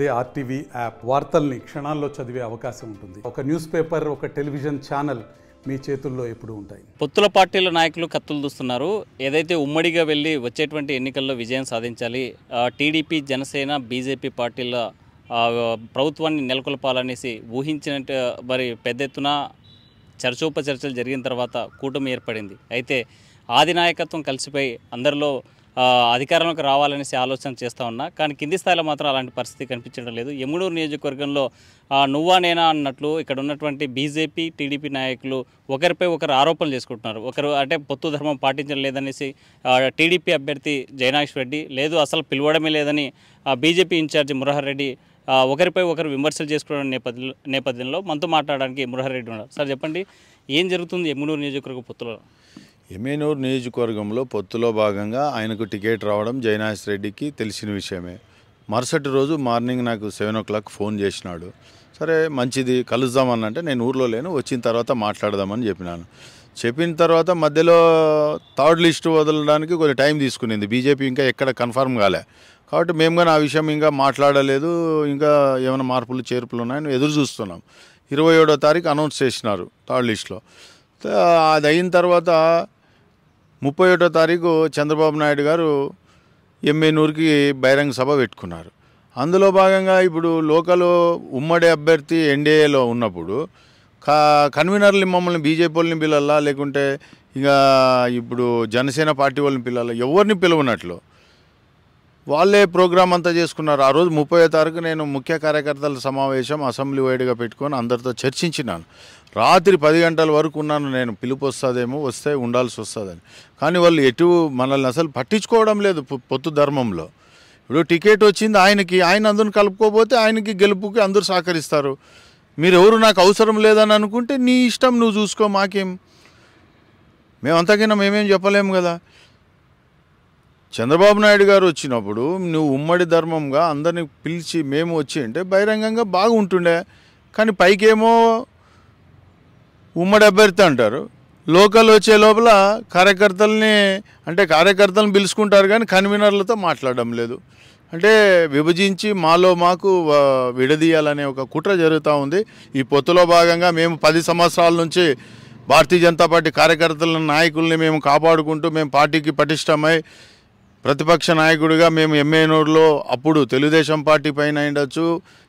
అదే RTV app వార్తల్ని క్షణాల్లో చదివే అవకాశం ఉంటుంది ఒక న్యూస్ పేపర్ ఒక టెలివిజన్ ఛానల్ మీ చేతుల్లో ఎప్పుడు ఉంటాయి పొత్తుల పార్టీల నాయకులు కత్తులు దూస్తున్నారు ఏదైతే ఉమ్మడిగా వెళ్ళి వచ్చేటువంటి ఎన్నికల్లో విజయం సాధించాలి టీడీపీ జనసేన బీజేపీ పార్టీల ప్రభుత్వాన్ని నెలకొల్పాలనేసి ఊహించినట్టు మరి పెద్ద ఎత్తున చర్చోపచర్చలు జరిగిన తర్వాత కూటమి ఏర్పడింది అయితే ఆది నాయకత్వం కలిసిపోయి అందరిలో అధికారంలోకి రావాలనేసి ఆలోచన చేస్తూ ఉన్నా కానీ కింది స్థాయిలో మాత్రం అలాంటి పరిస్థితి కనిపించడం లేదు ఎముడూరు నియోజకవర్గంలో నువ్వా నేనా అన్నట్లు ఇక్కడ ఉన్నటువంటి బీజేపీ టీడీపీ నాయకులు ఒకరిపై ఒకరు ఆరోపణలు చేసుకుంటున్నారు ఒకరు అంటే పొత్తు ధర్మం పాటించడం లేదనేసి టీడీపీ అభ్యర్థి జయనాక్ష్ రెడ్డి లేదు అసలు పిలవడమే లేదని బీజేపీ ఇన్ఛార్జి మురహర్ రెడ్డి ఒకరిపై ఒకరు విమర్శలు చేసుకోవడం నేపథ్యం నేపథ్యంలో మనతో మాట్లాడడానికి మురహర్ రెడ్డి ఉన్నారు సార్ చెప్పండి ఏం జరుగుతుంది ఎమ్మునూరు నియోజకవర్గ పొత్తులో ఎమ్మెనూరు నియోజకవర్గంలో పొత్తులో భాగంగా ఆయనకు టికెట్ రావడం జయనాథ్ రెడ్డికి తెలిసిన విషయమే మరుసటి రోజు మార్నింగ్ నాకు సెవెన్ ఓ క్లాక్ ఫోన్ చేసినాడు సరే మంచిది కలుద్దామన్నంటే నేను ఊర్లో లేను వచ్చిన తర్వాత మాట్లాడదామని చెప్పినాను చెప్పిన తర్వాత మధ్యలో థర్డ్ లిస్ట్ వదలడానికి కొంచెం టైం తీసుకునింది బీజేపీ ఇంకా ఎక్కడ కన్ఫర్మ్ కాలే కాబట్టి మేము కానీ ఆ విషయం ఇంకా మాట్లాడలేదు ఇంకా ఏమైనా మార్పులు చేర్పులు ఉన్నాయని ఎదురు చూస్తున్నాం ఇరవై ఏడో తారీఖు అనౌన్స్ చేసినారు థర్డ్ లిస్ట్లో అది అయిన తర్వాత ముప్పై ఒకటో తారీఖు చంద్రబాబు నాయుడు గారు నూరుకి బహిరంగ సభ పెట్టుకున్నారు అందులో భాగంగా ఇప్పుడు లోకల్ ఉమ్మడి అభ్యర్థి ఎన్డీఏలో ఉన్నప్పుడు కా కన్వీనర్లు మమ్మల్ని బీజేపీ వాళ్ళని పిల్లలా లేకుంటే ఇంకా ఇప్పుడు జనసేన పార్టీ వాళ్ళని పిల్లల్లా ఎవరిని పిలవనట్లు వాళ్ళే ప్రోగ్రామ్ అంతా చేసుకున్నారు ఆ రోజు ముప్పై తారీఖు నేను ముఖ్య కార్యకర్తల సమావేశం అసెంబ్లీ వైడ్గా పెట్టుకొని అందరితో చర్చించినాను రాత్రి పది గంటల వరకు ఉన్నాను నేను పిలుపు వస్తుందేమో వస్తే ఉండాల్సి వస్తుందని కానీ వాళ్ళు ఎటు మనల్ని అసలు పట్టించుకోవడం లేదు పొత్తు ధర్మంలో ఇప్పుడు టికెట్ వచ్చింది ఆయనకి ఆయన అందరిని కలుపుకోపోతే ఆయనకి గెలుపుకి అందరూ సహకరిస్తారు మీరు ఎవరు నాకు అవసరం లేదని అనుకుంటే నీ ఇష్టం నువ్వు చూసుకో మాకేం మేమంతకైనా మేమేం చెప్పలేము కదా చంద్రబాబు నాయుడు గారు వచ్చినప్పుడు నువ్వు ఉమ్మడి ధర్మంగా అందరిని పిలిచి మేము వచ్చి అంటే బహిరంగంగా బాగుంటుండే కానీ పైకేమో ఉమ్మడి అభ్యర్థి అంటారు లోకల్ వచ్చే లోపల కార్యకర్తల్ని అంటే కార్యకర్తలను పిలుచుకుంటారు కానీ కన్వీనర్లతో మాట్లాడడం లేదు అంటే విభజించి మాలో మాకు విడదీయాలనే ఒక కుట్ర జరుగుతూ ఉంది ఈ పొత్తులో భాగంగా మేము పది సంవత్సరాల నుంచి భారతీయ జనతా పార్టీ కార్యకర్తల నాయకుల్ని మేము కాపాడుకుంటూ మేము పార్టీకి పటిష్టమై ప్రతిపక్ష నాయకుడిగా మేము ఎంఏనూరులో అప్పుడు తెలుగుదేశం పార్టీ పైన ఉండొచ్చు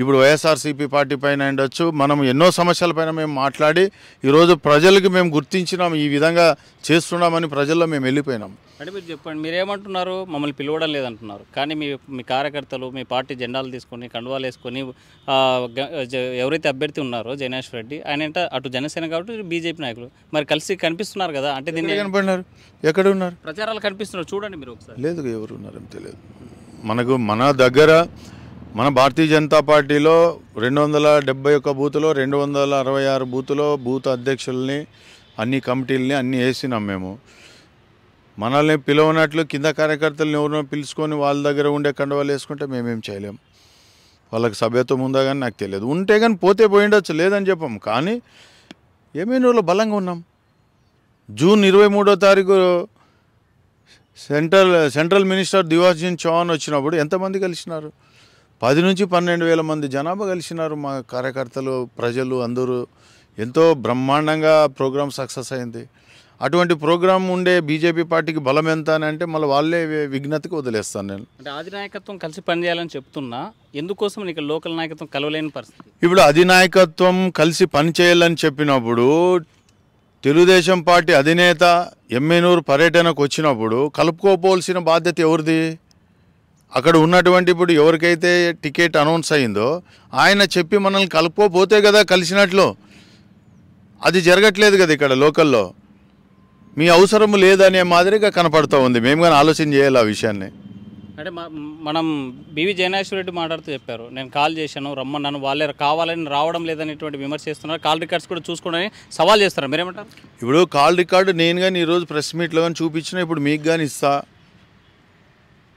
ఇప్పుడు వైఎస్ఆర్సీపీ పార్టీ పైన ఉండొచ్చు మనం ఎన్నో సమస్యలపైన మేము మాట్లాడి ఈరోజు ప్రజలకి మేము గుర్తించినాం ఈ విధంగా చేస్తున్నామని ప్రజల్లో మేము వెళ్ళిపోయినాం అంటే మీరు చెప్పండి మీరేమంటున్నారు మమ్మల్ని పిలవడం లేదంటున్నారు కానీ మీ మీ కార్యకర్తలు మీ పార్టీ జెండాలు తీసుకొని కండువాలు వేసుకొని ఎవరైతే అభ్యర్థి ఉన్నారో జైనేష్ రెడ్డి ఆయన అటు జనసేన కాబట్టి బీజేపీ నాయకులు మరి కలిసి కనిపిస్తున్నారు కదా అంటే దీన్ని కనపడినారు ఎక్కడ ఉన్నారు ప్రచారాలు కనిపిస్తున్నారు చూడండి మీరు ఒకసారి లేదు ఎవరు ఉన్నారని తెలియదు మనకు మన దగ్గర మన భారతీయ జనతా పార్టీలో రెండు వందల డెబ్బై ఒక్క బూతులో రెండు వందల అరవై ఆరు బూతులో బూత్ అధ్యక్షుల్ని అన్ని కమిటీలని అన్నీ వేసినాం మేము మనల్ని పిలవనట్లు కింద కార్యకర్తలను ఎవరినో పిలుచుకొని వాళ్ళ దగ్గర ఉండే కండవాలు వేసుకుంటే మేమేం చేయలేం వాళ్ళకి సభ్యత్వం ఉందా కానీ నాకు తెలియదు ఉంటే కానీ పోతే పోయిండొచ్చు లేదని చెప్పాం కానీ ఏమైనా వాళ్ళు బలంగా ఉన్నాం జూన్ ఇరవై మూడో తారీఖు సెంట్రల్ సెంట్రల్ మినిస్టర్ దివాజీన్ చౌహాన్ వచ్చినప్పుడు ఎంతమంది కలిసినారు పది నుంచి పన్నెండు వేల మంది జనాభా కలిసినారు మా కార్యకర్తలు ప్రజలు అందరూ ఎంతో బ్రహ్మాండంగా ప్రోగ్రాం సక్సెస్ అయింది అటువంటి ప్రోగ్రాం ఉండే బీజేపీ పార్టీకి బలం ఎంత అని అంటే మళ్ళీ వాళ్ళే విజ్ఞతకి వదిలేస్తాను నేను అంటే అధినాయకత్వం కలిసి పనిచేయాలని చెప్తున్నా ఎందుకోసం ఇక లోకల్ నాయకత్వం కలవలేని పరిస్థితి ఇప్పుడు అధినాయకత్వం కలిసి పనిచేయాలని చెప్పినప్పుడు తెలుగుదేశం పార్టీ అధినేత ఎమ్మెనూరు పర్యటనకు వచ్చినప్పుడు కలుపుకోపోవలసిన బాధ్యత ఎవరిది అక్కడ ఉన్నటువంటి ఇప్పుడు ఎవరికైతే టికెట్ అనౌన్స్ అయిందో ఆయన చెప్పి మనల్ని కలుపుకోపోతే కదా కలిసినట్లు అది జరగట్లేదు కదా ఇక్కడ లోకల్లో మీ అవసరం లేదనే మాదిరిగా కనపడుతూ ఉంది మేము కానీ ఆలోచన చేయాలి ఆ విషయాన్ని అంటే మనం బీవీ జయనాశ్వర రెడ్డి మాట్లాడుతూ చెప్పారు నేను కాల్ చేశాను రమ్మన్నాను వాళ్ళే కావాలని రావడం లేదనేటువంటి విమర్శ చేస్తున్నారు కాల్ రికార్డ్స్ కూడా చూసుకోవడానికి సవాల్ చేస్తున్నారు మీరేమంటారు ఇప్పుడు కాల్ రికార్డు నేను కానీ ఈరోజు ప్రెస్ మీట్లో కానీ చూపించిన ఇప్పుడు మీకు కానీ ఇస్తా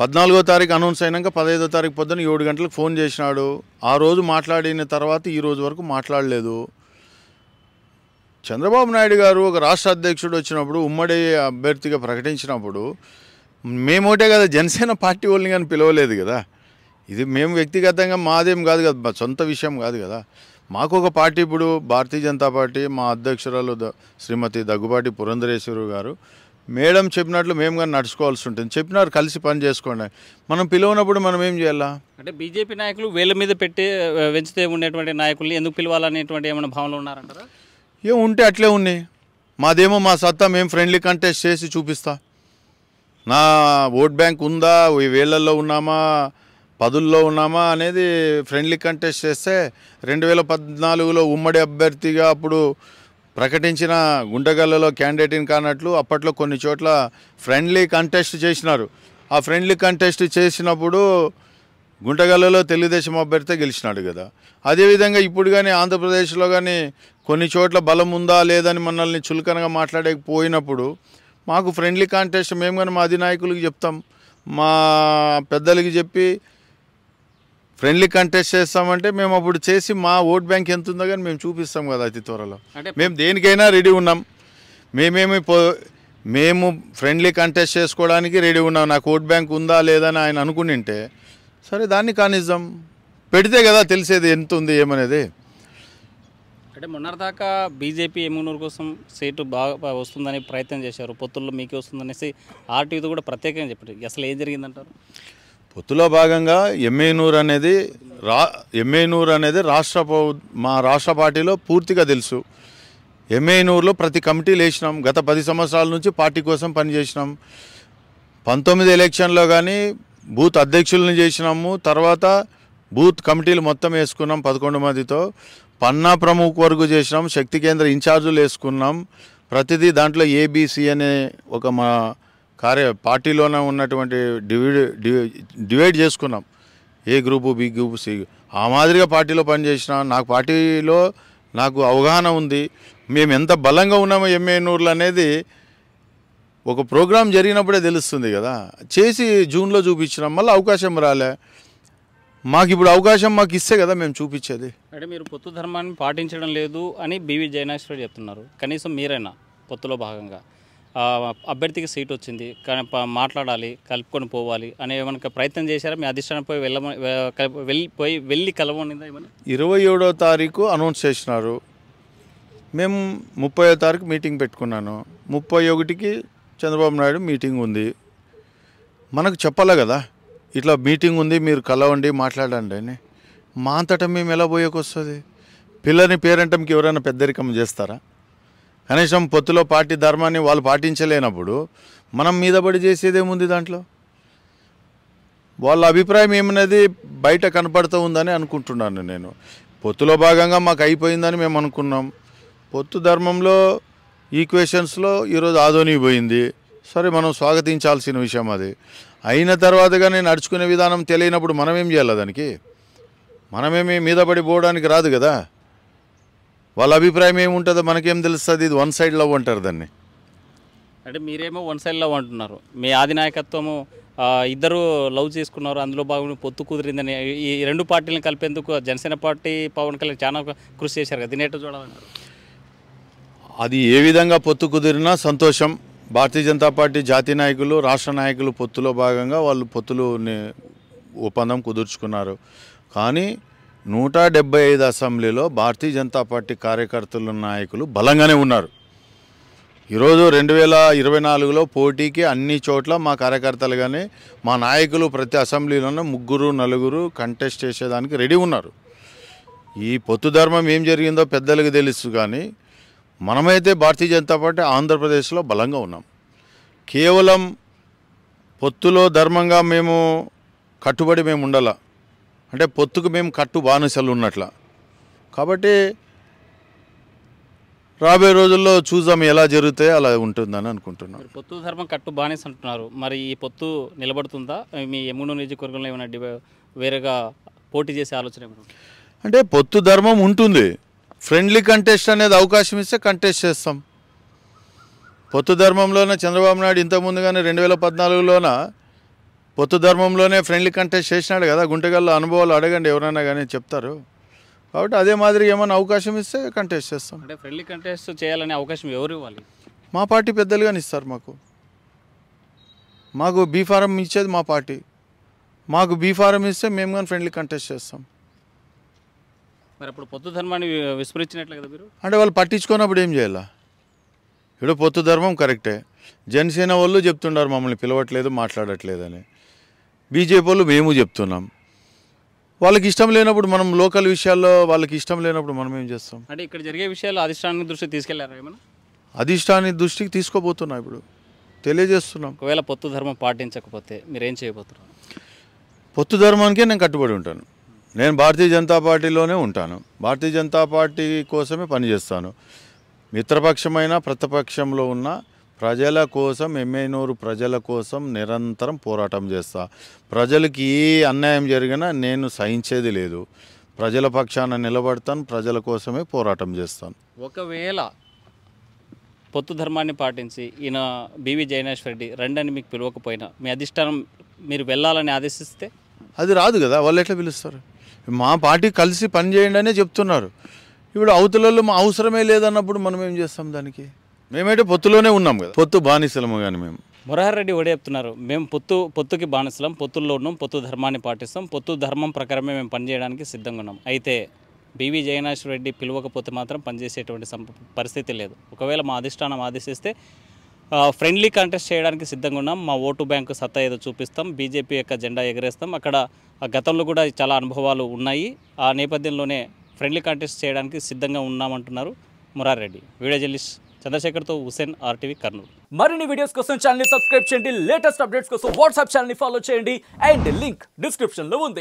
పద్నాలుగో తారీఖు అనౌన్స్ అయినాక పదహైదో తారీఖు పొద్దున ఏడు గంటలకు ఫోన్ చేసినాడు ఆ రోజు మాట్లాడిన తర్వాత ఈ రోజు వరకు మాట్లాడలేదు చంద్రబాబు నాయుడు గారు ఒక రాష్ట్ర అధ్యక్షుడు వచ్చినప్పుడు ఉమ్మడి అభ్యర్థిగా ప్రకటించినప్పుడు మేమోటే కదా జనసేన పార్టీ వాళ్ళని కానీ పిలవలేదు కదా ఇది మేము వ్యక్తిగతంగా మాదేం కాదు కదా సొంత విషయం కాదు కదా మాకు ఒక పార్టీ ఇప్పుడు భారతీయ జనతా పార్టీ మా అధ్యక్షురాలు శ్రీమతి దగ్గుబాటి పురంధరేశ్వరు గారు మేడం చెప్పినట్లు మేము కానీ నడుచుకోవాల్సి ఉంటుంది చెప్పినారు కలిసి పని చేసుకోండి మనం పిలవనప్పుడు మనం ఏం చేయాలా అంటే బీజేపీ నాయకులు వేళ్ళ మీద పెట్టి వెంచితే ఉండేటువంటి నాయకుల్ని ఎందుకు పిలవాలనేటువంటి ఏమైనా భావనలు ఉన్నారంటారా ఏం ఉంటే అట్లే ఉన్నాయి మాదేమో మా సత్తా మేము ఫ్రెండ్లీ కంటెస్ట్ చేసి చూపిస్తా నా ఓట్ బ్యాంక్ ఉందా ఈ వేలల్లో ఉన్నామా పదుల్లో ఉన్నామా అనేది ఫ్రెండ్లీ కంటెస్ట్ చేస్తే రెండు వేల పద్నాలుగులో ఉమ్మడి అభ్యర్థిగా అప్పుడు ప్రకటించిన గుండెగల్లలో క్యాండిడేట్ని కానట్లు అప్పట్లో కొన్ని చోట్ల ఫ్రెండ్లీ కంటెస్ట్ చేసినారు ఆ ఫ్రెండ్లీ కంటెస్ట్ చేసినప్పుడు గుంటగల్లలో తెలుగుదేశం అభ్యర్థి గెలిచినాడు కదా అదేవిధంగా ఇప్పుడు కానీ ఆంధ్రప్రదేశ్లో కానీ కొన్ని చోట్ల బలం ఉందా లేదని మనల్ని చులకనగా మాట్లాడకపోయినప్పుడు మాకు ఫ్రెండ్లీ కాంటెస్ట్ మేము కానీ మా అధినాయకులకి చెప్తాం మా పెద్దలకి చెప్పి ఫ్రెండ్లీ కంటెస్ట్ చేస్తామంటే మేము అప్పుడు చేసి మా ఓట్ బ్యాంక్ ఎంత ఉందో కానీ మేము చూపిస్తాం కదా అతి త్వరలో మేము దేనికైనా రెడీ ఉన్నాం మేమేమి మేము ఫ్రెండ్లీ కంటెస్ట్ చేసుకోవడానికి రెడీ ఉన్నాం నాకు ఓట్ బ్యాంక్ ఉందా అని ఆయన అనుకునింటే సరే దాన్ని కానిద్దాం పెడితే కదా తెలిసేది ఎంత ఉంది ఏమనేది అంటే మొన్నటిదాకా బీజేపీ ఎమ్మెనూరు కోసం సీటు బాగా వస్తుందని ప్రయత్నం చేశారు పొత్తుల్లో మీకే వస్తుందనేసి ఆర్టీవీ కూడా ప్రత్యేకంగా చెప్పారు అసలు ఏం జరిగిందంటారు పొత్తులో భాగంగా ఎంఏనూర్ అనేది రా ఎంఏనూర్ అనేది రాష్ట్ర మా రాష్ట్ర పార్టీలో పూర్తిగా తెలుసు ఎంఏనూర్లో ప్రతి కమిటీలు వేసినాం గత పది సంవత్సరాల నుంచి పార్టీ కోసం పనిచేసినాం పంతొమ్మిది ఎలక్షన్లో కానీ బూత్ అధ్యక్షులను చేసినాము తర్వాత బూత్ కమిటీలు మొత్తం వేసుకున్నాం పదకొండు మందితో పన్నా ప్రముఖ్ వరకు చేసినాం శక్తి కేంద్ర ఇన్ఛార్జులు వేసుకున్నాం ప్రతిదీ దాంట్లో ఏబీసీ అనే ఒక మా కార్య పార్టీలోనే ఉన్నటువంటి డివైడ్ డివైడ్ చేసుకున్నాం A group B group C ఆ మాదిరిగా పార్టీలో పనిచేసిన నాకు పార్టీలో నాకు అవగాహన ఉంది మేము ఎంత బలంగా ఉన్నామో నూర్లు అనేది ఒక ప్రోగ్రాం జరిగినప్పుడే తెలుస్తుంది కదా చేసి జూన్లో చూపించినాం మళ్ళీ అవకాశం రాలే మాకు ఇప్పుడు అవకాశం మాకు ఇస్తే కదా మేము చూపించేది అంటే మీరు పొత్తు ధర్మాన్ని పాటించడం లేదు అని బీవీ జయనాశ్వరి చెప్తున్నారు కనీసం మీరైనా పొత్తులో భాగంగా అభ్యర్థికి సీట్ వచ్చింది కానీ మాట్లాడాలి కలుపుకొని పోవాలి అనే ఏమైనా ప్రయత్నం చేశారా మీ పోయి వెళ్ళమని వెళ్ళిపోయి వెళ్ళి కలవనిందా ఇరవై ఏడో తారీఖు అనౌన్స్ చేసినారు మేము ముప్పై తారీఖు మీటింగ్ పెట్టుకున్నాను ముప్పై ఒకటికి చంద్రబాబు నాయుడు మీటింగ్ ఉంది మనకు చెప్పాలి కదా ఇట్లా మీటింగ్ ఉంది మీరు కలవండి మాట్లాడండి అని మా అంతటా మేము ఎలా పోయేకొస్తుంది పిల్లని పేరెంటంకి ఎవరైనా పెద్దరికం చేస్తారా కనీసం పొత్తులో పార్టీ ధర్మాన్ని వాళ్ళు పాటించలేనప్పుడు మనం మీద పడి చేసేదేముంది దాంట్లో వాళ్ళ అభిప్రాయం ఏమన్నది బయట కనపడుతూ ఉందని అనుకుంటున్నాను నేను పొత్తులో భాగంగా మాకు అయిపోయిందని మేము అనుకున్నాం పొత్తు ధర్మంలో ఈక్వేషన్స్లో ఈరోజు ఆధునిపోయింది సరే మనం స్వాగతించాల్సిన విషయం అది అయిన తర్వాతగా నేను నడుచుకునే విధానం తెలియనప్పుడు మనమేం చేయాలి దానికి మనమేమి మీద పడి పోవడానికి రాదు కదా వాళ్ళ అభిప్రాయం ఏముంటుందో మనకేం తెలుస్తుంది ఇది వన్ సైడ్ లవ్ అంటారు దాన్ని అంటే మీరేమో వన్ సైడ్ లవ్ అంటున్నారు మీ ఆధినాయకత్వము ఇద్దరు లవ్ చేసుకున్నారు అందులో భాగంగా పొత్తు కుదిరిందని ఈ రెండు పార్టీలను కలిపేందుకు జనసేన పార్టీ పవన్ కళ్యాణ్ చాలా కృషి చేశారు కదా దీని చూడాలన్నారు అది ఏ విధంగా పొత్తు కుదిరినా సంతోషం భారతీయ జనతా పార్టీ జాతీయ నాయకులు రాష్ట్ర నాయకులు పొత్తులో భాగంగా వాళ్ళు పొత్తులు ఒప్పందం కుదుర్చుకున్నారు కానీ నూట డెబ్బై ఐదు అసెంబ్లీలో భారతీయ జనతా పార్టీ కార్యకర్తలు నాయకులు బలంగానే ఉన్నారు ఈరోజు రెండు వేల ఇరవై నాలుగులో పోటీకి అన్ని చోట్ల మా కార్యకర్తలు కానీ మా నాయకులు ప్రతి అసెంబ్లీలోనే ముగ్గురు నలుగురు కంటెస్ట్ చేసేదానికి రెడీ ఉన్నారు ఈ పొత్తు ధర్మం ఏం జరిగిందో పెద్దలకు తెలుసు కానీ మనమైతే భారతీయ జనతా పార్టీ ఆంధ్రప్రదేశ్లో బలంగా ఉన్నాం కేవలం పొత్తులో ధర్మంగా మేము కట్టుబడి మేము ఉండాలా అంటే పొత్తుకు మేము కట్టు బానిసలు ఉన్నట్ల కాబట్టి రాబోయే రోజుల్లో చూద్దాం ఎలా జరుగుతాయో అలా ఉంటుందని అనుకుంటున్నాను పొత్తు ధర్మం కట్టు బానిస అంటున్నారు మరి ఈ పొత్తు నిలబడుతుందా మీ ఎమ్మూడు నియోజకవర్గంలో ఏమైనా వేరేగా పోటీ చేసే ఆలోచన అంటే పొత్తు ధర్మం ఉంటుంది ఫ్రెండ్లీ కంటెస్ట్ అనేది అవకాశం ఇస్తే కంటెస్ట్ చేస్తాం పొత్తు ధర్మంలోనే చంద్రబాబు నాయుడు ఇంతకుముందుగానే రెండు వేల పద్నాలుగులోన పొత్తు ధర్మంలోనే ఫ్రెండ్లీ కంటెస్ట్ చేసినాడు కదా గుంటగల్లో అనుభవాలు అడగండి ఎవరైనా కానీ చెప్తారు కాబట్టి అదే మాదిరి ఏమైనా అవకాశం ఇస్తే కంటెస్ట్ చేస్తాం అంటే ఫ్రెండ్లీ కంటెస్ట్ చేయాలనే అవకాశం ఎవరు ఇవ్వాలి మా పార్టీ పెద్దలుగానే ఇస్తారు మాకు మాకు బీ ఫారం ఇచ్చేది మా పార్టీ మాకు బీ ఫారం ఇస్తే మేము కానీ ఫ్రెండ్లీ కంటెస్ట్ చేస్తాం మరి అప్పుడు పొత్తు ధర్మాన్ని విస్మరించినట్లు కదా మీరు అంటే వాళ్ళు పట్టించుకున్నప్పుడు ఏం చేయాలా ఇప్పుడు పొత్తు ధర్మం కరెక్టే జనసేన వాళ్ళు చెప్తున్నారు మమ్మల్ని పిలవట్లేదు మాట్లాడట్లేదని బీజేపీ వాళ్ళు మేము చెప్తున్నాం వాళ్ళకి ఇష్టం లేనప్పుడు మనం లోకల్ విషయాల్లో వాళ్ళకి ఇష్టం లేనప్పుడు మనం ఏం చేస్తాం అంటే ఇక్కడ జరిగే విషయాలు అధిష్టానం దృష్టి తీసుకెళ్లారా ఏమన్నా దృష్టికి తీసుకోబోతున్నా ఇప్పుడు తెలియజేస్తున్నాం ఒకవేళ పొత్తు ధర్మం పాటించకపోతే మీరేం చేయబోతున్నారు పొత్తు ధర్మానికే నేను కట్టుబడి ఉంటాను నేను భారతీయ జనతా పార్టీలోనే ఉంటాను భారతీయ జనతా పార్టీ కోసమే పనిచేస్తాను మిత్రపక్షమైన ప్రతిపక్షంలో ఉన్న ప్రజల కోసం ఎమ్మెనూరు ప్రజల కోసం నిరంతరం పోరాటం చేస్తా ప్రజలకి ఏ అన్యాయం జరిగినా నేను సహించేది లేదు ప్రజల పక్షాన నిలబడతాను ప్రజల కోసమే పోరాటం చేస్తాను ఒకవేళ పొత్తు ధర్మాన్ని పాటించి ఈయన బీవీ జయనేశ్వర రెడ్డి రెండని మీకు పిలవకపోయినా మీ అధిష్టానం మీరు వెళ్ళాలని ఆదేశిస్తే అది రాదు కదా వాళ్ళు ఎట్లా పిలుస్తారు మా పార్టీ కలిసి పనిచేయండి అనే చెప్తున్నారు ఇప్పుడు అవతలలో మా అవసరమే లేదన్నప్పుడు మనం ఏం చేస్తాం దానికి మేమైతే పొత్తులోనే ఉన్నాం కదా పొత్తు బానిసలము కానీ మేము మురహర్ రెడ్డి ఒకటే చెప్తున్నారు మేము పొత్తు పొత్తుకి బానిసలం పొత్తుల్లో ఉన్నాం పొత్తు ధర్మాన్ని పాటిస్తాం పొత్తు ధర్మం ప్రకారమే మేము పనిచేయడానికి సిద్ధంగా ఉన్నాం అయితే బివి జగన్నాథ్ రెడ్డి పిలవకపోతే మాత్రం పనిచేసేటువంటి పరిస్థితి లేదు ఒకవేళ మా అధిష్టానం ఆదేశిస్తే ఫ్రెండ్లీ కాంటెస్ట్ చేయడానికి సిద్ధంగా ఉన్నాం మా ఓటు బ్యాంకు సత్తా ఏదో చూపిస్తాం బీజేపీ యొక్క జెండా ఎగరేస్తాం అక్కడ గతంలో కూడా చాలా అనుభవాలు ఉన్నాయి ఆ నేపథ్యంలోనే ఫ్రెండ్లీ కాంటెస్ట్ చేయడానికి సిద్ధంగా ఉన్నామంటున్నారు మురారెడ్డి వీడియో జర్నలిస్ట్ చంద్రశేఖర్తో హుసేన్ ఆర్టీవీ కర్నూలు మరిన్ని వీడియోస్ కోసం ఛానల్ సబ్స్క్రైబ్ చేయండి లేటెస్ట్ అప్డేట్స్ కోసం వాట్సాప్ ని ఫాలో చేయండి అండ్ లింక్ డిస్క్రిప్షన్లో ఉంది